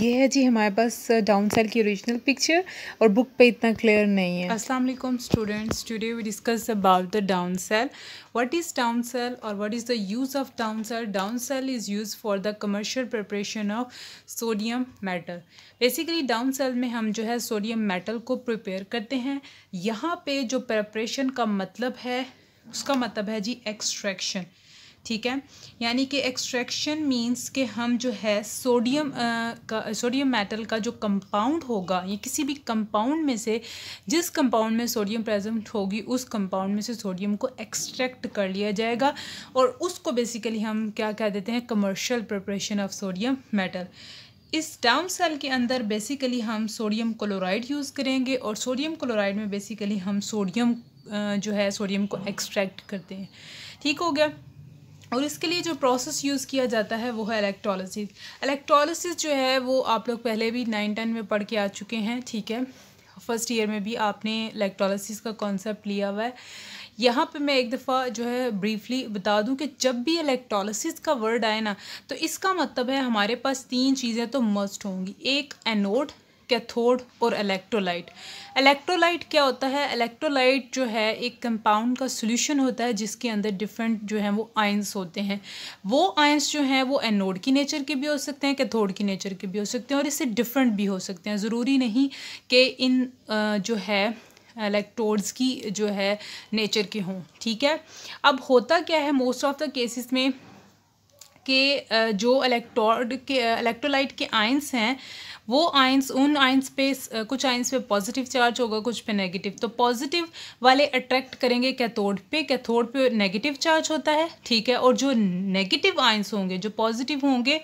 ये है जी हमारे पास डाउन सेल की ओरिजिनल पिक्चर और बुक पे इतना क्लियर नहीं है अस्सलाम वालेकुम students today we discuss about the down cell what is down cell और what is the use of down cell down cell is use for the commercial preparation of sodium metal basically down cell में हम जो है sodium metal को prepare करते हैं यहाँ पे जो प्रिपरेशन का मतलब है उसका मतलब है जी एक्सट्रैक्शन ठीक है यानी कि एक्सट्रैक्शन मीन्स के हम जो है सोडियम आ, का सोडियम मेटल का जो कंपाउंड होगा या किसी भी कंपाउंड में से जिस कंपाउंड में सोडियम प्रेजेंट होगी उस कंपाउंड में से सोडियम को एक्सट्रैक्ट कर लिया जाएगा और उसको बेसिकली हम क्या कह देते हैं commercial preparation of sodium metal इस डाउन सेल के अंदर बेसिकली हम सोडियम क्लोराइड यूज़ करेंगे और सोडियम क्लोराइड में बेसिकली हम सोडियम जो है सोडियम को एक्सट्रैक्ट करते हैं ठीक हो गया और इसके लिए जो प्रोसेस यूज़ किया जाता है वो है इलेक्ट्रोलिसिस इलेक्ट्रोलिसिस जो है वो आप लोग पहले भी नाइन टेन में पढ़ के आ चुके हैं ठीक है फर्स्ट ईयर में भी आपने इलेक्ट्रोलिसिस का कॉन्सेप्ट लिया हुआ है यहाँ पे मैं एक दफ़ा जो है ब्रीफली बता दूँ कि जब भी इलेक्ट्रोलिसिस का वर्ड आए ना तो इसका मतलब है हमारे पास तीन चीज़ें तो मस्ट होंगी एक एनोड कैथोड और इलेक्ट्रोलाइट इलेक्ट्रोलाइट क्या होता है इलेक्ट्रोलाइट जो है एक कंपाउंड का सोल्यूशन होता है जिसके अंदर डिफरेंट जो है वो आयंस होते हैं वो आयंस जो हैं वो एनोड की नेचर के भी हो सकते हैं कैथोड की नेचर के भी हो सकते हैं और इससे डिफरेंट भी हो सकते हैं ज़रूरी नहीं कि इन जो है इलेक्ट्रोड्स की जो है नेचर के हों ठीक है अब होता क्या है मोस्ट ऑफ द केसेस में के जो इलेक्ट्रोड के इलेक्ट्रोलाइट के आइंस हैं वो आइंस उन आइंस पे कुछ आइंस पे पॉजिटिव चार्ज होगा कुछ पे नेगेटिव तो पॉजिटिव वाले अट्रैक्ट करेंगे कैथोड पे कैथोड पे नेगेटिव चार्ज होता है ठीक है और जो नेगेटिव आइंस होंगे जो पॉजिटिव होंगे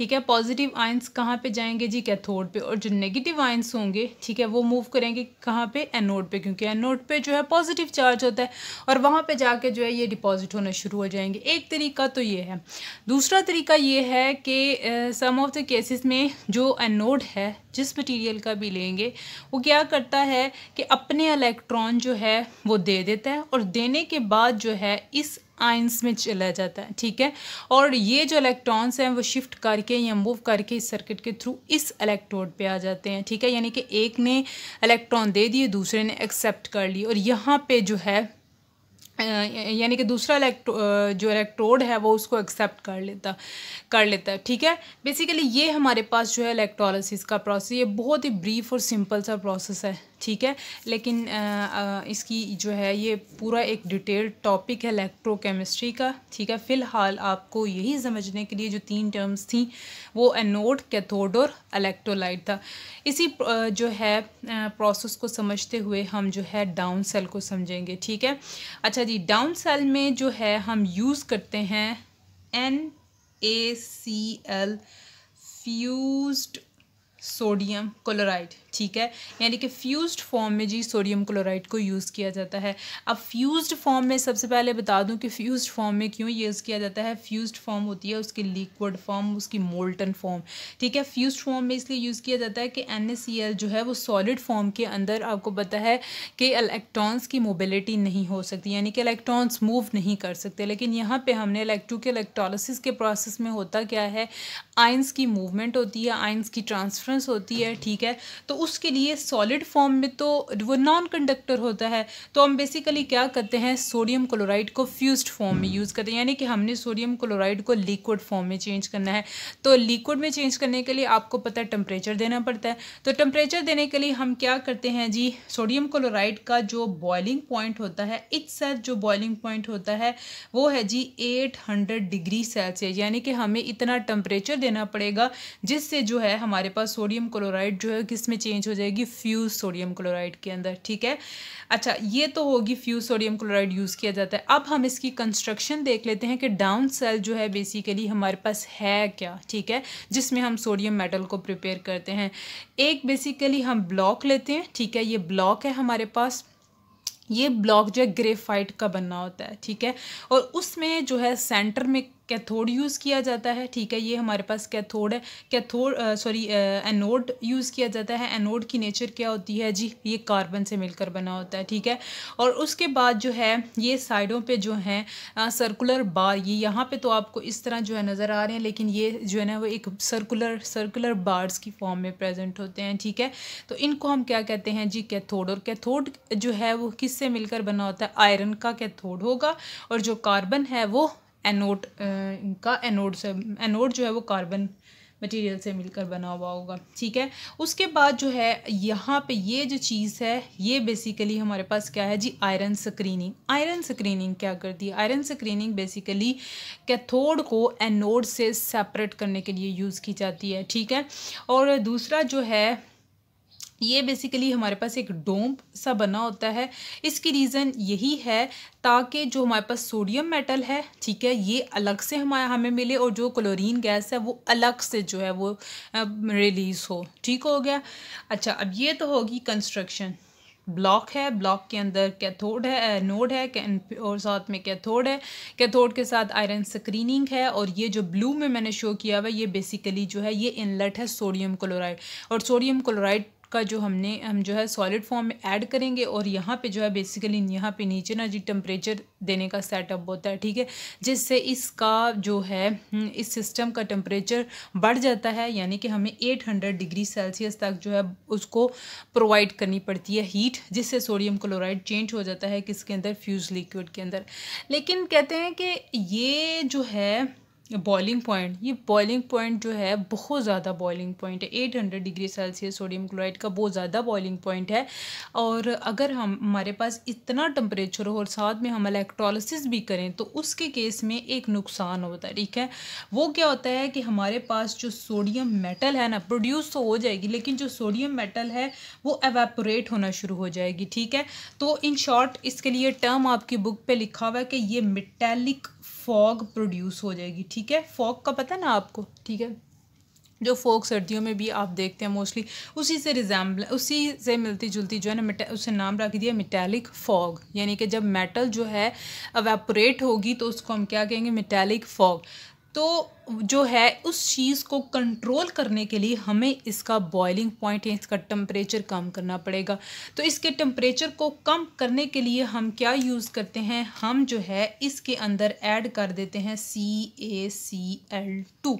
ठीक है पॉजिटिव आयंस कहाँ पे जाएंगे जी कैथोड पे और जो नेगेटिव आयंस होंगे ठीक है वो मूव करेंगे कहाँ पे एनोड पे क्योंकि एनोड पे जो है पॉजिटिव चार्ज होता है और वहाँ पे जाके जो है ये डिपॉजिट होना शुरू हो जाएंगे एक तरीका तो ये है दूसरा तरीका ये है कि सम ऑफ द केसेस में जो एनोड है जिस मटीरियल का भी लेंगे वो क्या करता है कि अपने इलेक्ट्रॉन जो है वो दे देता है और देने के बाद जो है इस आइंस में चला जाता है ठीक है और ये जो इलेक्ट्रॉन्स हैं वो शिफ्ट करके या मूव करके इस सर्किट के थ्रू इस इलेक्ट्रोड पे आ जाते हैं ठीक है यानी कि एक ने इलेक्ट्रॉन दे दिए दूसरे ने एक्सेप्ट कर लिए और यहाँ पे जो है यानी कि दूसरा इलेक्ट्रो जो इलेक्ट्रोड है वो उसको एक्सेप्ट कर लेता कर लेता है ठीक है बेसिकली ये हमारे पास जो है इलेक्ट्रोलिस का प्रोसेस ये बहुत ही ब्रीफ और सिंपल सा प्रोसेस है ठीक है लेकिन इसकी जो है ये पूरा एक डिटेल्ड टॉपिक है इलेक्ट्रोकेमिस्ट्री का ठीक है फ़िलहाल आपको यही समझने के लिए जो तीन टर्म्स थी वो एनोड कैथोड और इलेक्ट्रोलाइट था इसी जो है प्रोसेस को समझते हुए हम जो है डाउन सेल को समझेंगे ठीक है अच्छा जी डाउन सेल में जो है हम यूज़ करते हैं N A C L fused sodium chloride ठीक है यानी कि फ्यूज्ड फॉर्म में जी सोडियम क्लोराइड को यूज़ किया जाता है अब फ्यूज्ड फॉर्म में सबसे पहले बता दूं कि फ्यूज्ड फॉर्म में क्यों यूज़ किया जाता है फ्यूज्ड फॉर्म होती है उसकी लिक्विड फॉर्म उसकी मोल्टन फॉर्म ठीक है फ्यूज्ड फॉर्म में इसलिए यूज़ किया जाता है कि एन जो है वो सॉलिड फॉर्म के अंदर आपको पता है कि इलेक्ट्रॉन्स की मोबिलिटी नहीं हो सकती यानी कि इलेक्ट्रॉन्स मूव नहीं कर सकते लेकिन यहाँ पर हमने इलेक्ट्रो के इलेक्ट्रॉलिस के प्रोसेस में होता क्या है आइंस की मूवमेंट होती है आइंस की ट्रांसफरेंस होती है ठीक है तो उसके लिए सॉलिड फॉर्म में तो वो नॉन कंडक्टर होता है तो हम बेसिकली क्या करते हैं सोडियम क्लोराइड को फ्यूज्ड फॉर्म में यूज़ करते हैं यानी कि हमने सोडियम क्लोराइड को लिक्विड फॉर्म में चेंज करना है तो लिक्विड में चेंज करने के लिए आपको पता है टेम्परेचर देना पड़ता है तो टेम्परेचर देने के लिए हम क्या करते हैं जी सोडियम क्लोराइड का जो बॉइलिंग पॉइंट होता है इट्स जो बॉयलिंग पॉइंट होता है वो है जी एट डिग्री सेल्सियस यानी कि हमें इतना टेम्परेचर देना पड़ेगा जिससे जो है हमारे पास सोडियम क्लोराइड जो है किस में चेंज चेंज हो जाएगी फ्यूज सोडियम क्लोराइड के अंदर ठीक है अच्छा ये तो होगी फ्यूज सोडियम क्लोराइड यूज़ किया जाता है अब हम इसकी कंस्ट्रक्शन देख लेते हैं कि डाउन सेल जो है बेसिकली हमारे पास है क्या ठीक है जिसमें हम सोडियम मेटल को प्रिपेयर करते हैं एक बेसिकली हम ब्लॉक लेते हैं ठीक है ये ब्लॉक है हमारे पास ये ब्लॉक जो है ग्रेफाइट का बनना होता है ठीक है और उसमें जो है सेंटर में कैथोड यूज़ किया जाता है ठीक है ये हमारे पास कैथोड है कैथोड सॉरी एनोड यूज़ किया जाता है एनोड की नेचर क्या होती है जी ये कार्बन से मिलकर बना होता है ठीक है और उसके बाद जो है ये साइडों पे जो है आ, सर्कुलर बार ये यहाँ पे तो आपको इस तरह जो है नज़र आ रहे हैं लेकिन ये जो है ना वो एक सर्कुलर सर्कुलर बार्स की फॉर्म में प्रेजेंट होते हैं ठीक है तो इनको हम क्या कहते हैं जी कैथोड और कैथोड जो है वो किससे मिलकर बना होता है आयरन का कैथोड होगा और जो कार्बन है वो एनोड uh, इनका एनोड से एनोड जो है वो कार्बन मटेरियल से मिलकर बना हुआ होगा ठीक है उसके बाद जो है यहाँ पे ये जो चीज़ है ये बेसिकली हमारे पास क्या है जी आयरन स्क्रीनिंग आयरन स्क्रीनिंग क्या करती है आयरन स्क्रीनिंग बेसिकली कैथोड को एनोड से सेपरेट करने के लिए यूज़ की जाती है ठीक है और दूसरा जो है ये बेसिकली हमारे पास एक डोम सा बना होता है इसकी रीज़न यही है ताकि जो हमारे पास सोडियम मेटल है ठीक है ये अलग से हमारे हमें मिले और जो क्लोरीन गैस है वो अलग से जो है वो रिलीज़ हो ठीक हो गया अच्छा अब ये तो होगी कंस्ट्रक्शन ब्लॉक है ब्लॉक के अंदर कैथोड है नोड है और साथ में कैथोड है कैथोड के साथ आयरन स्क्रीनिंग है और ये जो ब्लू में मैंने शो किया हुआ ये बेसिकली जो है ये इनलेट है सोडियम क्लोराइड और सोडियम क्लोराइड का जो हमने हम जो है सॉलिड फॉर्म में ऐड करेंगे और यहाँ पे जो है बेसिकली यहाँ पे नीचे ना जी टेम्परेचर देने का सेटअप होता है ठीक है जिससे इसका जो है हम्म, इस सिस्टम का टेम्परेचर बढ़ जाता है यानी कि हमें 800 डिग्री सेल्सियस तक जो है उसको प्रोवाइड करनी पड़ती है हीट जिससे सोडियम क्लोराइड चेंज हो जाता है किसके अंदर फ्यूज़ लिक्विड के अंदर लेकिन कहते हैं कि ये जो है बॉइलिंग पॉइंट ये बॉइलिंग पॉइंट जो है बहुत ज़्यादा बॉइलिंग पॉइंट है eight hundred degree Celsius sodium chloride का बहुत ज़्यादा बॉइलिंग पॉइंट है और अगर हम हमारे पास इतना टम्परेचर हो और साथ में हम इलेक्ट्रोलिसिस भी करें तो उसके केस में एक नुकसान होता है ठीक है वो क्या होता है कि हमारे पास जो सोडियम मेटल है ना प्रोड्यूस तो हो जाएगी लेकिन जो सोडियम मेटल है वो एवेपोरेट होना शुरू हो जाएगी ठीक है तो इन शॉर्ट इसके लिए टर्म आपकी बुक पर लिखा हुआ है कि ये मिटेलिक फॉग प्रोड्यूस हो जाएगी ठीक है फॉग का पता ना आपको ठीक है जो फोक सर्दियों में भी आप देखते हैं मोस्टली उसी से रिजैम्बल उसी से मिलती जुलती जो है ना उसे नाम रख दिया मिटैलिक फॉग यानी कि जब मेटल जो है अवेपोरेट होगी तो उसको हम क्या कहेंगे मिटैलिक फॉग तो जो है उस चीज़ को कंट्रोल करने के लिए हमें इसका बॉयलिंग पॉइंट या इसका टम्परेचर कम करना पड़ेगा तो इसके टम्परेचर को कम करने के लिए हम क्या यूज़ करते हैं हम जो है इसके अंदर ऐड कर देते हैं सी ए सी एल टू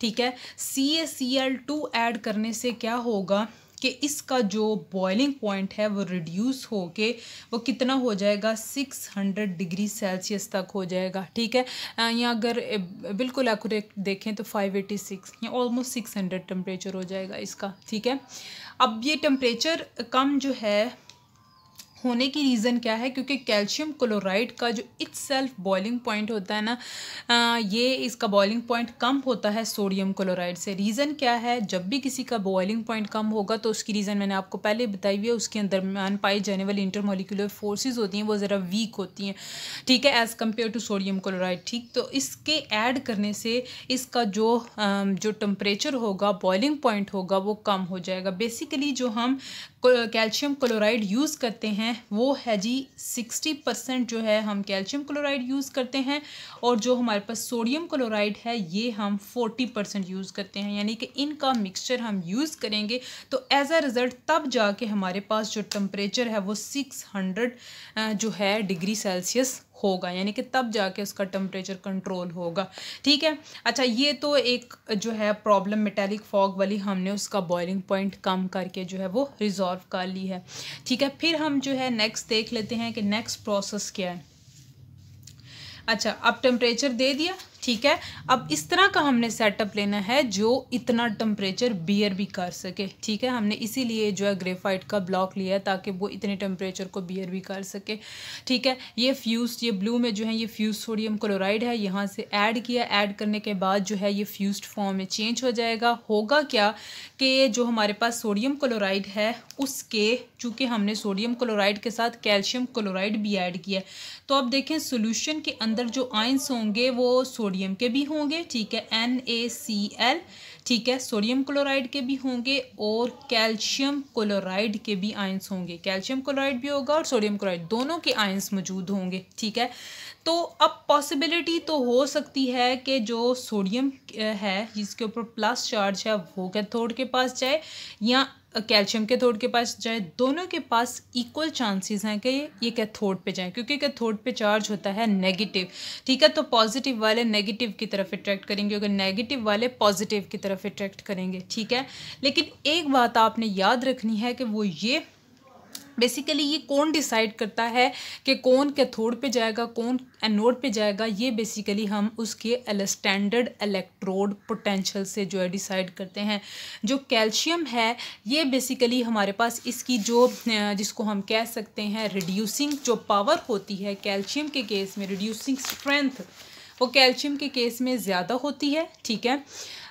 ठीक है C A C L two add करने से क्या होगा कि इसका जो बॉयलिंग पॉइंट है वो रिड्यूस हो के वो कितना हो जाएगा 600 डिग्री सेल्सियस तक हो जाएगा ठीक है या अगर बिल्कुल एक्यूरेट देखें तो 586 या ऑलमोस्ट 600 टेम्परेचर हो जाएगा इसका ठीक है अब ये टेम्परेचर कम जो है होने की रीज़न क्या है क्योंकि कैल्शियम क्लोराइड का जो इट्स सेल्फ बॉइलिंग पॉइंट होता है ना ये इसका बॉइलिंग पॉइंट कम होता है सोडियम क्लोराइड से रीज़न क्या है जब भी किसी का बॉइलिंग पॉइंट कम होगा तो उसकी रीज़न मैंने आपको पहले बताई हुई है उसके दरमियान पाई जाने वाली इंटरमोलिकुलर फोर्सेज होती हैं वो ज़रा वीक होती हैं ठीक है as compared to sodium chloride ठीक तो इसके ऐड करने से इसका जो जो टम्परेचर होगा बॉइलिंग पॉइंट होगा वो कम हो जाएगा बेसिकली जो हम कैल्शियम क्लोराइड यूज़ करते हैं वो है जी सिक्सटी परसेंट जो है हम कैल्शियम क्लोराइड यूज़ करते हैं और जो हमारे पास सोडियम क्लोराइड है ये हम फोर्टी परसेंट यूज़ करते हैं यानी कि इनका मिक्सचर हम यूज़ करेंगे तो एज अ रिज़ल्ट तब जाके हमारे पास जो टम्परेचर है वो सिक्स हंड्रेड जो है डिग्री सेल्सियस होगा यानी कि तब जाके उसका टेम्परेचर कंट्रोल होगा ठीक है अच्छा ये तो एक जो है प्रॉब्लम मेटेलिक फॉग वाली हमने उसका बॉइलिंग पॉइंट कम करके जो है वो रिजॉल्व कर ली है ठीक है फिर हम जो है नेक्स्ट देख लेते हैं कि नेक्स्ट प्रोसेस क्या है अच्छा अब टेम्परेचर दे दिया ठीक है अब इस तरह का हमने सेटअप लेना है जो इतना टेम्परेचर बियर भी कर सके ठीक है हमने इसीलिए जो है ग्रेफाइट का ब्लॉक लिया है ताकि वो इतने टेम्परेचर को बियर भी कर सके ठीक है ये फ्यूज़ ये ब्लू में जो है ये फ्यूज़ सोडियम क्लोराइड है यहाँ से ऐड किया ऐड करने के बाद जो है ये फ्यूज फॉर्म में चेंज हो जाएगा होगा क्या कि जो हमारे पास सोडियम क्लोराइड है उसके चूँकि हमने सोडियम क्लोराइड के साथ कैल्शियम क्लोराइड भी ऐड किया तो अब देखें सोल्यूशन के अंदर जो आइंस होंगे वो सोडियम के भी होंगे ठीक है एन ए सी एल ठीक है सोडियम क्लोराइड के भी होंगे और कैल्शियम क्लोराइड के भी आयंस होंगे कैल्शियम क्लोराइड भी होगा और सोडियम क्लोराइड दोनों के आयंस मौजूद होंगे ठीक है तो अब पॉसिबिलिटी तो हो सकती है कि जो सोडियम है जिसके ऊपर प्लस चार्ज है वो कैथोड के पास जाए या कैल्शियम के थोड़ के पास जाए दोनों के पास इक्वल चांसेस हैं कि ये कैथोड पे जाए क्योंकि कैथोड पे चार्ज होता है नेगेटिव ठीक है तो पॉजिटिव वाले नेगेटिव की तरफ अट्रैक्ट करेंगे अगर नेगेटिव वाले पॉजिटिव की तरफ अट्रैक्ट करेंगे ठीक है लेकिन एक बात आपने याद रखनी है कि वो ये बेसिकली ये कौन डिसाइड करता है कि कौन कैथोड पे जाएगा कौन एनोड पे जाएगा ये बेसिकली हम उसके स्टैंडर्ड इलेक्ट्रोड पोटेंशियल से जो है डिसाइड करते हैं जो कैल्शियम है ये बेसिकली हमारे पास इसकी जो जिसको हम कह सकते हैं रिड्यूसिंग जो पावर होती है कैल्शियम के केस में रिड्यूसिंग स्ट्रेंथ वो कैल्शियम के केस में ज़्यादा होती है ठीक है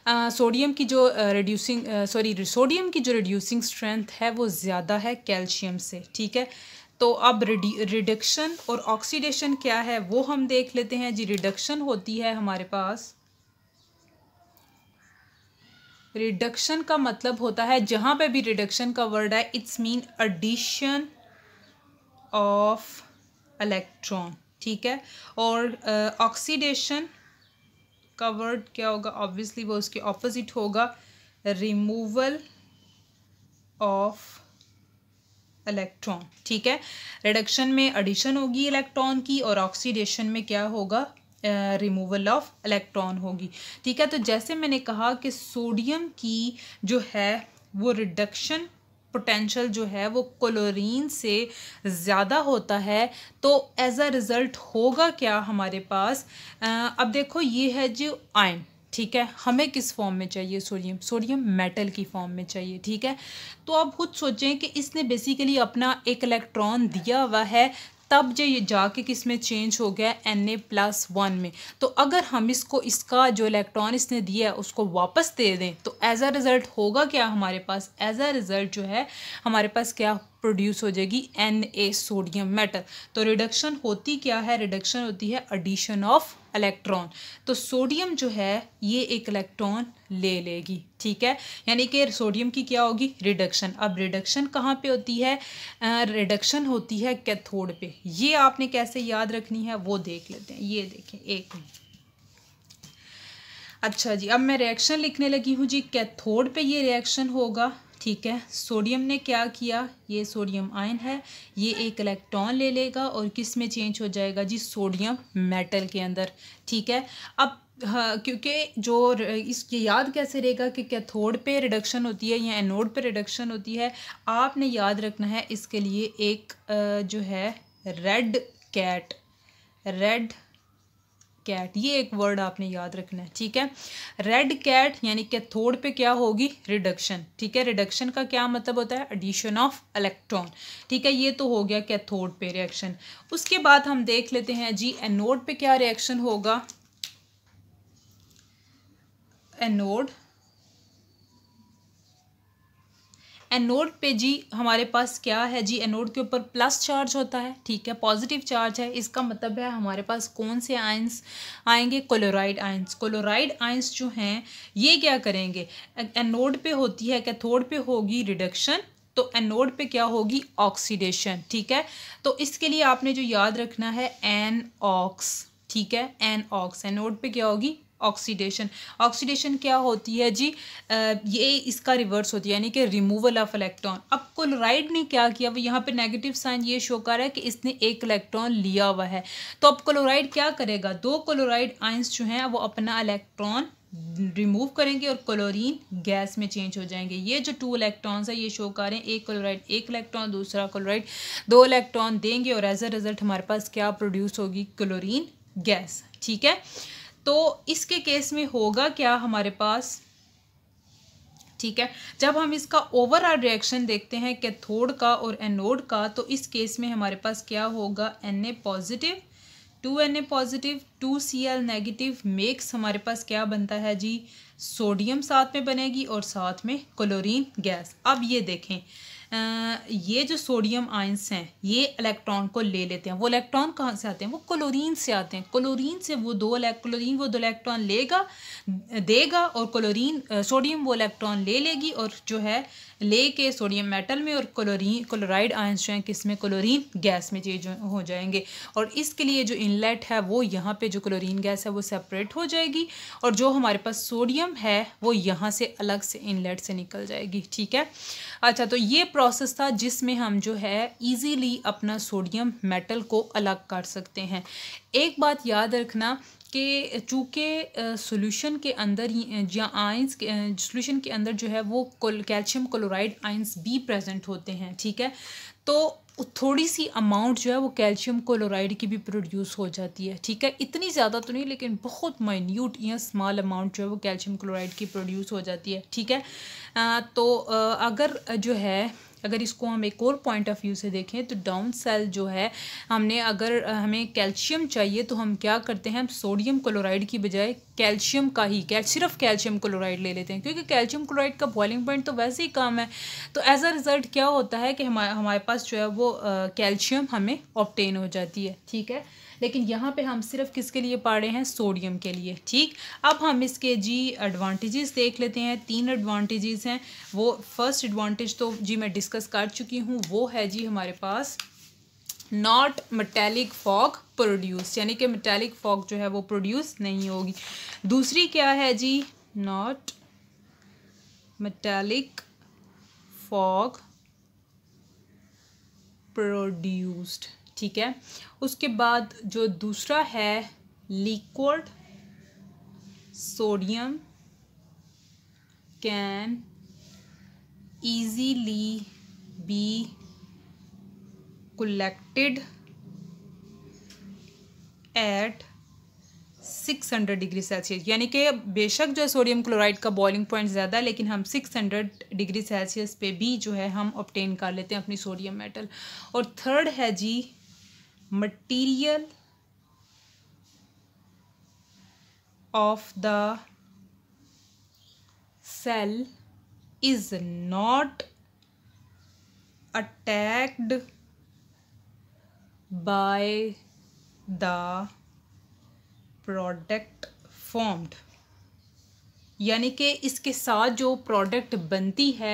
सोडियम की जो रिड्यूसिंग सॉरी सोडियम की जो रिड्यूसिंग स्ट्रेंथ है वो ज़्यादा है कैल्शियम से ठीक है तो अब रिडक्शन और ऑक्सीडेशन क्या है वो हम देख लेते हैं जी रिडक्शन होती है हमारे पास रिडक्शन का मतलब होता है जहाँ पे भी रिडक्शन का वर्ड है it's mean addition of electron ठीक है और ऑक्सीडेशन uh, का वर्ड क्या होगा ऑब्वियसली वो उसके ऑपोजिट होगा रिमूवल ऑफ इलेक्ट्रॉन ठीक है रिडक्शन में एडिशन होगी इलेक्ट्रॉन की और ऑक्सीडेशन में क्या होगा रिमूवल ऑफ इलेक्ट्रॉन होगी ठीक है तो जैसे मैंने कहा कि सोडियम की जो है वो रिडक्शन पोटेंशियल जो है वो क्लोरीन से ज़्यादा होता है तो एज अ रिज़ल्ट होगा क्या हमारे पास अब देखो ये है जो आयन ठीक है हमें किस फॉर्म में चाहिए सोडियम सोडियम मेटल की फॉर्म में चाहिए ठीक है तो आप खुद सोचें कि इसने बेसिकली अपना एक इलेक्ट्रॉन दिया हुआ है तब जो ये जाके किस में चेंज हो गया एन ए प्लस वन में तो अगर हम इसको इसका जो इलेक्ट्रॉन इसने दिया है उसको वापस दे दें तो एज अ रिज़ल्ट होगा क्या हमारे पास एज अ रिज़ल्ट जो है हमारे पास क्या प्रोड्यूस हो जाएगी एन ए सोडियम मेटल तो रिडक्शन होती क्या है रिडक्शन होती है एडिशन ऑफ इलेक्ट्रॉन तो सोडियम जो है ये एक इलेक्ट्रॉन ले लेगी ठीक है यानी कि सोडियम की क्या होगी रिडक्शन अब रिडक्शन कहाँ पे होती है रिडक्शन होती है कैथोड पे ये आपने कैसे याद रखनी है वो देख लेते हैं ये देखें एक अच्छा जी अब मैं रिएक्शन लिखने लगी हूँ जी कैथोड पे ये रिएक्शन होगा ठीक है सोडियम ने क्या किया ये सोडियम आयन है ये एक इलेक्ट्रॉन ले लेगा और किस में चेंज हो जाएगा जी सोडियम मेटल के अंदर ठीक है अब हाँ क्योंकि जो इसके याद कैसे रहेगा कि कैथोड पे रिडक्शन होती है या एनोड पे रिडक्शन होती है आपने याद रखना है इसके लिए एक जो है रेड कैट रेड कैट ये एक वर्ड आपने याद रखना है ठीक है रेड कैट यानी कैथोड पे क्या होगी रिडक्शन ठीक है रिडक्शन का क्या मतलब होता है एडिशन ऑफ इलेक्ट्रॉन ठीक है ये तो हो गया कैथोड पे रिएक्शन उसके बाद हम देख लेते हैं जी एनोड पे क्या रिएक्शन होगा एनोड एनोड पे जी हमारे पास क्या है जी एनोड के ऊपर प्लस चार्ज होता है ठीक है पॉजिटिव चार्ज है इसका मतलब है हमारे पास कौन से आयंस आएंगे क्लोराइड आयंस क्लोराइड आयंस जो हैं ये क्या करेंगे एनोड पे होती है कैथोड पे होगी रिडक्शन तो एनोड पे क्या होगी ऑक्सीडेशन ठीक है तो इसके लिए आपने जो याद रखना है एन ऑक्स ठीक है एन ऑक्स एनोड पे क्या होगी ऑक्सीडेशन ऑक्सीडेशन क्या होती है जी ये इसका रिवर्स होती है यानी कि रिमूवल ऑफ इलेक्ट्रॉन अब क्लोराइड ने क्या किया वो यहाँ पे नेगेटिव साइन ये शो कर रहा है कि इसने एक इलेक्ट्रॉन लिया हुआ है तो अब क्लोराइड क्या करेगा दो क्लोराइड आइंस जो हैं वो अपना इलेक्ट्रॉन रिमूव करेंगे और क्लोरीन गैस में चेंज हो जाएंगे ये जो टू इलेक्ट्रॉन्स है ये शो कर रहे हैं एक क्लोराइड एक इलेक्ट्रॉन दूसरा क्लोराइड दो इलेक्ट्रॉन देंगे और एज अ रिजल्ट हमारे पास क्या प्रोड्यूस होगी क्लोरीन गैस ठीक है तो इसके केस में होगा क्या हमारे पास ठीक है जब हम इसका ओवरऑल रिएक्शन देखते हैं कैथोड का और एनोड का तो इस केस में हमारे पास क्या होगा N A positive two N A positive two C L negative makes हमारे पास क्या बनता है जी सोडियम साथ में बनेगी और साथ में क्लोरीन गैस अब ये देखें ये जो सोडियम आयंस हैं ये इलेक्ट्रॉन को ले लेते हैं वो इलेक्ट्रॉन कहाँ से आते हैं वो क्लोरीन से आते हैं क्लोरीन से वो दो क्लोरीन वो दो इलेक्ट्रॉन लेगा देगा और क्लोरीन सोडियम वो इलेक्ट्रॉन ले लेगी और जो है ले के सोडियम मेटल में और क्लोरीन क्लोराइड आयंस जो हैं किसमें क्लोरीन गैस में चेंज हो जाएंगे और इसके लिए जो इनलेट है वो यहाँ पे जो क्लोरीन गैस है वो सेपरेट हो जाएगी और जो हमारे पास सोडियम है वो यहाँ से अलग से इनलेट से निकल जाएगी ठीक है अच्छा तो ये प्रोसेस था जिसमें हम जो है इजीली अपना सोडियम मेटल को अलग कर सकते हैं एक बात याद रखना कि चूँकि सोल्यूशन के अंदर या आइंस सोल्यूशन के अंदर जो है वो कैल्शियम क्लोराइड आइंस भी प्रेजेंट होते हैं ठीक है तो थोड़ी सी अमाउंट जो है वो कैल्शियम क्लोराइड की भी प्रोड्यूस हो जाती है ठीक है इतनी ज़्यादा तो नहीं लेकिन बहुत माइन्यूट या स्मॉल अमाउंट जो है वो कैल्शियम क्लोराइड की प्रोड्यूस हो जाती है ठीक है आ, तो आ, अगर जो है अगर इसको हम एक और पॉइंट ऑफ व्यू से देखें तो डाउन सेल जो है हमने अगर हमें कैल्शियम चाहिए तो हम क्या करते हैं हम सोडियम क्लोराइड की बजाय कैल्शियम का ही कैल सिर्फ कैल्शियम क्लोराइड ले लेते हैं क्योंकि कैल्शियम क्लोराइड का बॉइलिंग पॉइंट तो वैसे ही कम है तो एज अ रिज़ल्ट क्या होता है कि हमारे हमारे पास जो है वो कैल्शियम हमें ऑप्टेन हो जाती है ठीक है लेकिन यहाँ पे हम सिर्फ किसके लिए पा रहे हैं सोडियम के लिए ठीक अब हम इसके जी एडवांटेजेस देख लेते हैं तीन एडवांटेजेस हैं वो फर्स्ट एडवांटेज तो जी मैं डिस्कस डिस्कस कर चुकी हूँ वो है जी हमारे पास नॉट मटैलिक फॉग प्रोड्यूस यानी कि मटैलिक फॉग जो है वो प्रोड्यूस नहीं होगी दूसरी क्या है जी नॉट मटैलिक फॉग प्रोड्यूस्ड ठीक है उसके बाद जो दूसरा है liquid sodium can easily be collected at 600 degree Celsius यानी कि बेशक जो है सोडियम क्लोराइड का बॉइलिंग पॉइंट ज़्यादा है लेकिन हम 600 डिग्री सेल्सियस पे भी जो है हम ऑप्टेन कर लेते हैं अपनी सोडियम मेटल और थर्ड है जी material of the cell is not attacked by the product formed यानी कि इसके साथ जो प्रोडक्ट बनती है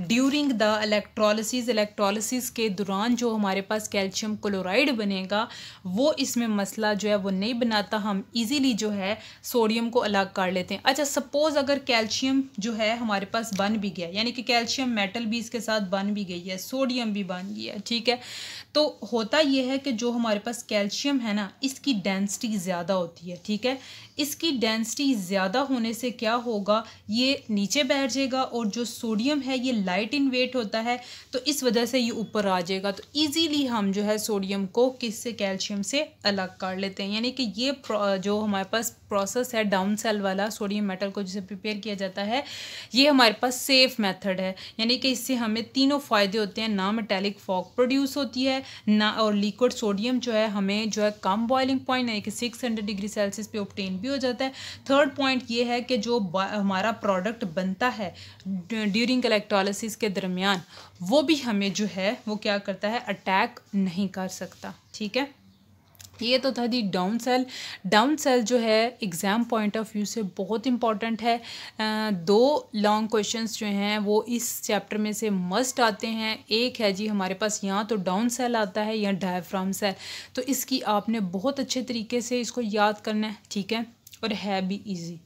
ड्यूरिंग द इलेक्ट्रोलिसिस इलेक्ट्रोलिसिस के दौरान जो हमारे पास कैल्शियम क्लोराइड बनेगा वो इसमें मसला जो है वो नहीं बनाता हम इजीली जो है सोडियम को अलग कर लेते हैं अच्छा सपोज़ अगर कैल्शियम जो है हमारे पास बन भी गया यानी कि कैल्शियम मेटल भी इसके साथ बन भी गई है सोडियम भी बन गया ठीक है तो होता यह है कि जो हमारे पास कैल्शियम है ना इसकी डेंसिटी ज़्यादा होती है ठीक है इसकी डेंसिटी ज़्यादा होने से क्या होगा ये नीचे बैठ जाएगा और जो सोडियम है ये लाइट इन वेट होता है तो इस वजह से ये ऊपर आ जाएगा तो ईजीली हम जो है सोडियम को किससे कैल्शियम से अलग कर लेते हैं यानी कि ये जो हमारे पास प्रोसेस है डाउन सेल वाला सोडियम मेटल को जिसे प्रिपेयर किया जाता है ये हमारे पास सेफ मेथड है यानी कि इससे हमें तीनों फ़ायदे होते हैं ना मेटेलिक फॉक प्रोड्यूस होती है ना और लिक्विड सोडियम जो है हमें जो है कम बॉइलिंग पॉइंट यानी कि सिक्स हंड्रेड डिग्री सेल्सियस पे ऑप्टेन भी हो जाता है थर्ड पॉइंट ये है कि जो हमारा प्रोडक्ट बनता है ड्यूरिंग इलेक्ट्रोलिसिस के दरमियान वो भी हमें जो है वो क्या करता है अटैक नहीं कर सकता ठीक है ये तो था the Down cell down cell जो है एग्ज़ाम पॉइंट ऑफ व्यू से बहुत इंपॉर्टेंट है दो लॉन्ग क्वेश्चंस जो हैं वो इस चैप्टर में से मस्ट आते हैं एक है जी हमारे पास यहाँ तो डाउन सेल आता है या डायफ्राम सेल तो इसकी आपने बहुत अच्छे तरीके से इसको याद करना है ठीक है और है भी ईजी